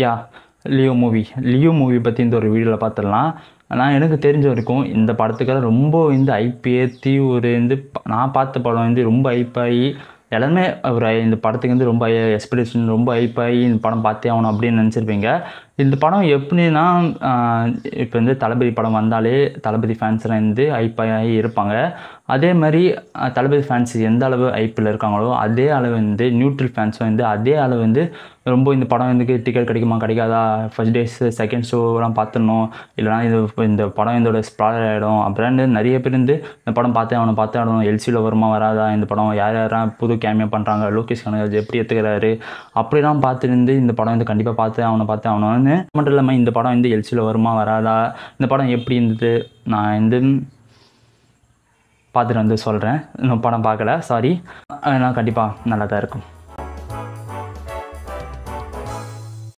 யா Leo movie Leo movie பற்றி இந்த ஒரு வீடியோவில் பார்த்துடலாம் ஆனால் எனக்கு தெரிஞ்ச வரைக்கும் இந்த படத்துக்கெல்லாம் ரொம்ப வந்து ஐப் ஏற்றி ஒரு வந்து நான் பார்த்த படம் வந்து ரொம்ப ஐப்பாகி எல்லாமே ஒரு இந்த படத்துக்கு வந்து ரொம்ப எக்ஸ்பெக்டேஷன் ரொம்ப ஐப்பாகி இந்த படம் பார்த்தே ஆகணும் அப்படின்னு நினச்சிருப்பீங்க இந்த படம் எப்படின்னா இப்போ வந்து தளபதி படம் வந்தாலே தளபதி ஃபேன்ஸ்லாம் வந்து ஐப்பாகி இருப்பாங்க அதே மாதிரி தளபதி ஃபேன்ஸ் எந்த அளவு ஐப்பில் இருக்காங்களோ அதே அளவு வந்து நியூட்ரல் ஃபேன்ஸும் வந்து அதே அளவு வந்து ரொம்ப இந்த படம் வந்து டிக்கெட் கிடைக்குமா கிடைக்காதா ஃபஸ்ட் டேஸ் செகண்ட் ஷோலாம் பார்த்துடணும் இல்லைனா இது இந்த படம் இதோட ஸ்ப்ரால் ஆகிடும் அப்படின்னு நிறைய பேர் வந்து இந்த படம் பார்த்தே அவனை பார்த்தே ஆடணும் எல்சியில் வருமா வராதா இந்த படம் யார் யாரெல்லாம் புது கேமியா பண்ணுறாங்க லோகேஷ் கனகராஜ் எப்படி எடுத்துக்கிறாரு அப்படிலாம் பார்த்துருந்து இந்த படம் வந்து கண்டிப்பாக பார்த்து அவனை பார்த்து அவனை சொன்னாங்க மட்டும் இல்லாமல் இந்த படம் வந்து எல்சியில் வருமா வராதா இந்த படம் எப்படி இருந்தது நான் வந்து பார்த்துட்டு வந்து சொல்கிறேன் இன்னும் படம் பார்க்கல சாரி ஆனால் கண்டிப்பாக நல்லா தான் இருக்கும்